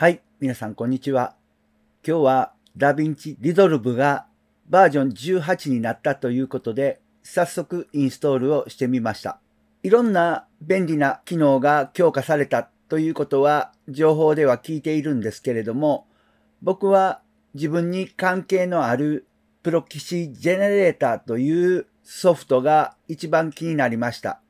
はい、皆さんこんにちは。今日はダヴィンチリゾルブがバージョン18になったということで、早速インストールをしてみました。いろんな便利な機能が強化されたということは情報では聞いているんですけれども、僕は自分に関係のあるプロキシジェネレーターというソフトが一番気になりました。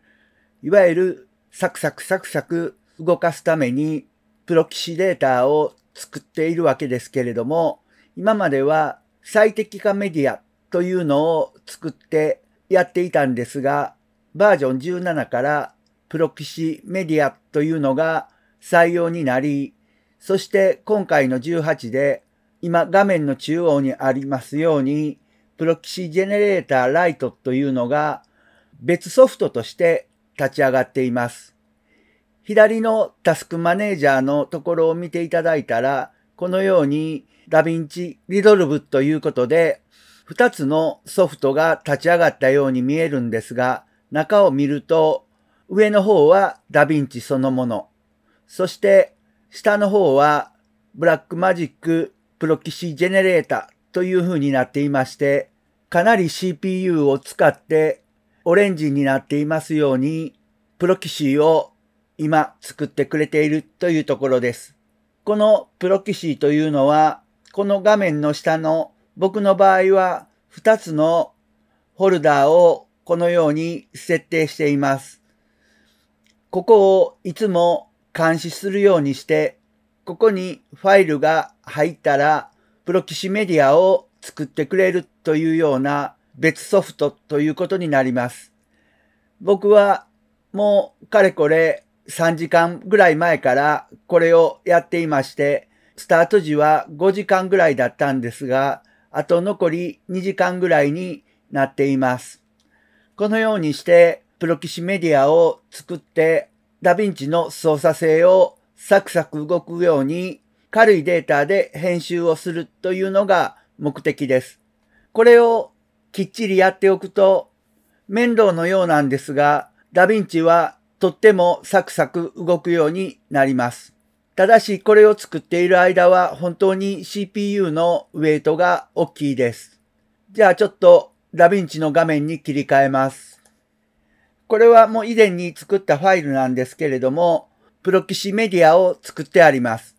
いわゆるサクサクサクサク動かすためにプロキシデータを作っているわけですけれども、今までは最適化メディアというのを作ってやっていたんですが、バージョン17からプロキシメディアというのが採用になり、そして今回の18で今画面の中央にありますように、プロキシジェネレーターライトというのが別ソフトとして立ち上がっています。左のタスクマネージャーのところを見ていただいたら、このようにダヴィンチリドルブということで、2つのソフトが立ち上がったように見えるんですが、中を見ると、上の方はダヴィンチそのもの。そして下の方はブラックマジックプロキシジェネレータという風になっていまして、かなり CPU を使ってオレンジになっていますように、プロキシを今作ってくれているというところです。このプロキシーというのは、この画面の下の僕の場合は2つのホルダーをこのように設定しています。ここをいつも監視するようにして、ここにファイルが入ったら、プロキシメディアを作ってくれるというような別ソフトということになります。僕はもうかれこれ3時間ぐらい前からこれをやっていまして、スタート時は5時間ぐらいだったんですが、あと残り2時間ぐらいになっています。このようにして、プロキシメディアを作って、ダヴィンチの操作性をサクサク動くように軽いデータで編集をするというのが目的です。これをきっちりやっておくと面倒のようなんですが、ダヴィンチはとってもサクサク動くようになります。ただしこれを作っている間は本当に CPU のウェイトが大きいです。じゃあちょっとダヴィンチの画面に切り替えます。これはもう以前に作ったファイルなんですけれども、プロキシメディアを作ってあります。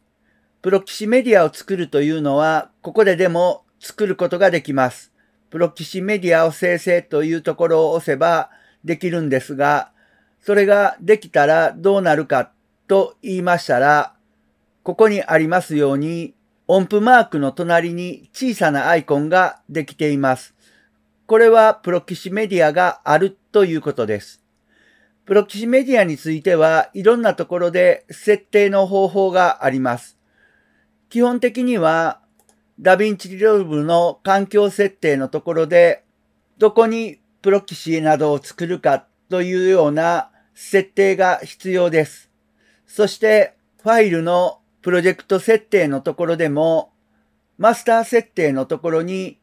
プロキシメディアを作るというのは、ここででも作ることができます。プロキシメディアを生成というところを押せばできるんですが、それができたらどうなるかと言いましたら、ここにありますように、音符マークの隣に小さなアイコンができています。これはプロキシメディアがあるということです。プロキシメディアについてはいろんなところで設定の方法があります。基本的にはダヴィンチリローブの環境設定のところでどこにプロキシなどを作るかというような設定が必要です。そしてファイルのプロジェクト設定のところでもマスター設定のところに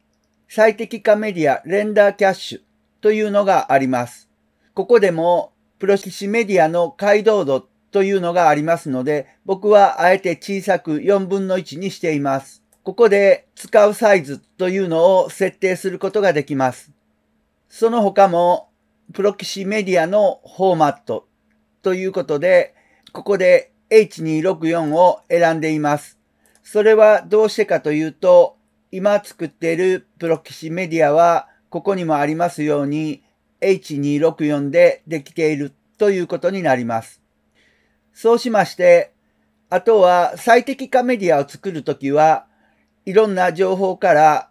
最適化メディアレンダーキャッシュというのがあります。ここでもプロ棋シメディアの解像度というのがありますので、僕はあえて小さく4分の1にしています。ここで使うサイズというのを設定することができます。その他もプロキシメディアのフォーマットということで、ここで H264 を選んでいます。それはどうしてかというと、今作っているプロキシメディアは、ここにもありますように H264 でできているということになります。そうしまして、あとは最適化メディアを作るときは、いろんな情報から、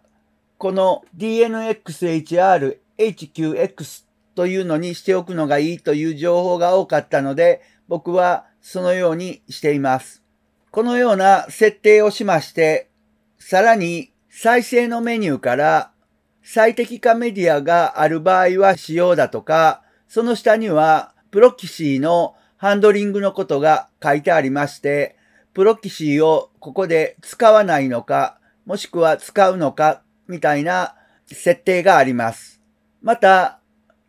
この DNXHR HQX というのにしておくのがいいという情報が多かったので、僕はそのようにしています。このような設定をしまして、さらに再生のメニューから最適化メディアがある場合は使用だとか、その下にはプロキシーのハンドリングのことが書いてありまして、プロキシーをここで使わないのか、もしくは使うのか、みたいな設定があります。また、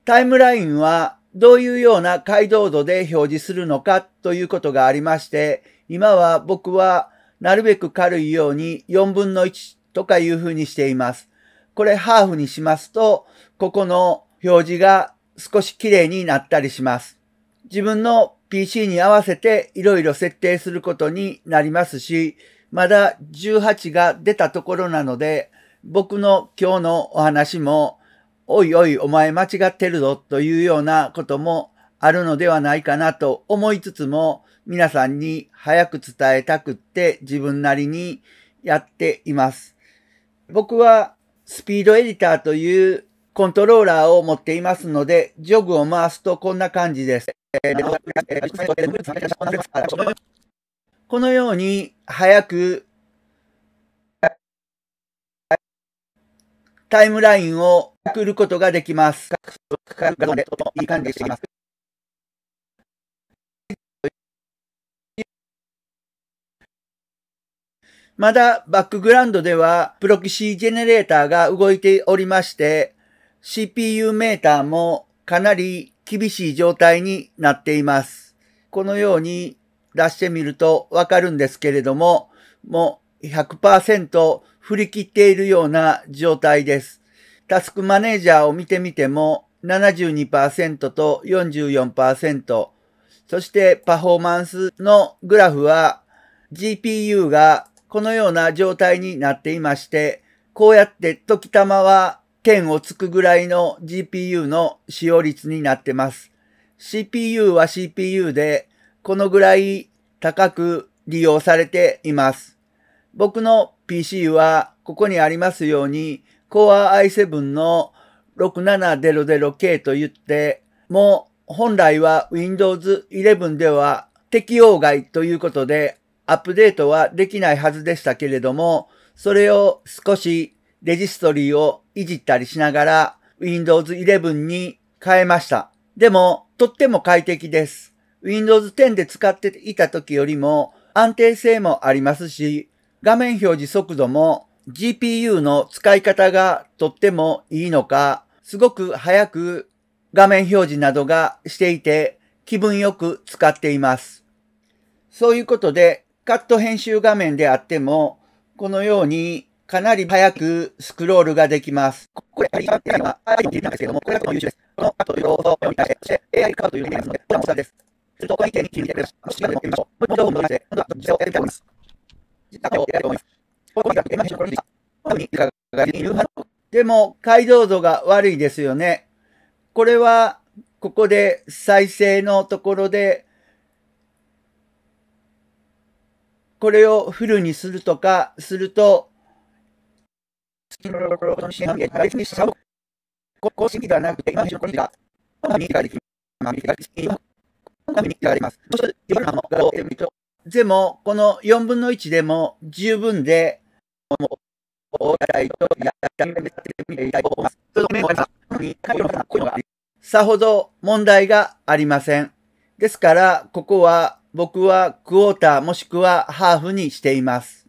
タイムラインはどういうような解像度で表示するのかということがありまして、今は僕はなるべく軽いように4分の1とかいう風にしています。これハーフにしますと、ここの表示が少し綺麗になったりします。自分の PC に合わせて色々設定することになりますし、まだ18が出たところなので、僕の今日のお話もおいおいお前間違ってるぞというようなこともあるのではないかなと思いつつも皆さんに早く伝えたくって自分なりにやっています。僕はスピードエディターというコントローラーを持っていますので、ジョグを回すとこんな感じです。このように早くタイムラインを送ることができます。いい感じします。まだバックグラウンドではプロキシージェネレーターが動いておりまして、CPU メーターもかなり厳しい状態になっています。このように出してみるとわかるんですけれども、もう100%振り切っているような状態です。タスクマネージャーを見てみても72%と44%、そしてパフォーマンスのグラフは GPU がこのような状態になっていまして、こうやって時たまは点をつくぐらいの GPU の使用率になってます。CPU は CPU でこのぐらい高く利用されています。僕の PC はここにありますように Core i7 の 6700K と言って、もう本来は Windows 11では適用外ということでアップデートはできないはずでしたけれども、それを少しレジストリーをいじったりしながら Windows 11に変えました。でも、とっても快適です。Windows 10で使っていた時よりも安定性もありますし、画面表示速度も GPU の使い方がとってもいいのか、すごく早く画面表示などがしていて気分よく使っています。そういうことでカット編集画面であってもこのようにかなり早くスクロールができます。これ、やりたいのは AI んですけども、これだけ優秀です。このカットというを見して、そして AI カードというですので、です。すると、ここに手に切りてみましょう。もう一度戻りまして、今度は実際をやってみたいと思います。たでも、解像度が悪いですよね。これは、ここで再生のところで、これをフルにするとかすると、更新ではなくて、今のこが、今ができます。今ができます。でも、この4分の1でも十分で、もう、お笑いとやってみたいと思います。さほど問題がありません。ですから、ここは僕はクォーターもしくはハーフにしています。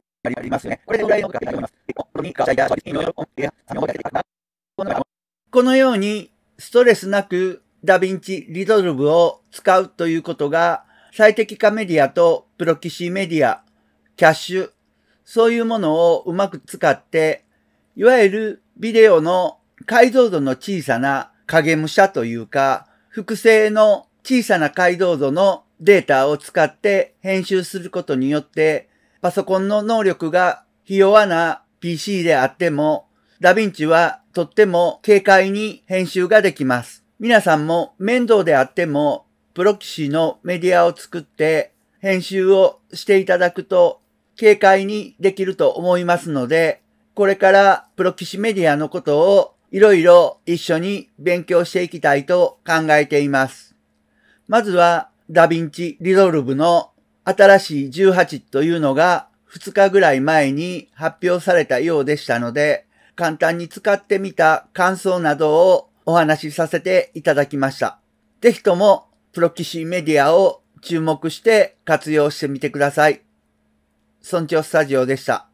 このように、ストレスなくダヴィンチリゾルブを使うということが最適化メディアとプロキシメディア、キャッシュ、そういうものをうまく使って、いわゆるビデオの解像度の小さな影武者というか、複製の小さな解像度のデータを使って編集することによって、パソコンの能力がひ弱な PC であっても、ダヴィンチはとっても軽快に編集ができます。皆さんも面倒であってもプロキシのメディアを作って編集をしていただくと軽快にできると思いますので、これからプロキシメディアのことをいろいろ一緒に勉強していきたいと考えています。まずはダヴィンチリゾルブの新しい18というのが2日ぐらい前に発表されたようでしたので、簡単に使ってみた感想などをお話しさせていただきました。ぜひともプロ棋士メディアを注目して活用してみてください。村長スタジオでした。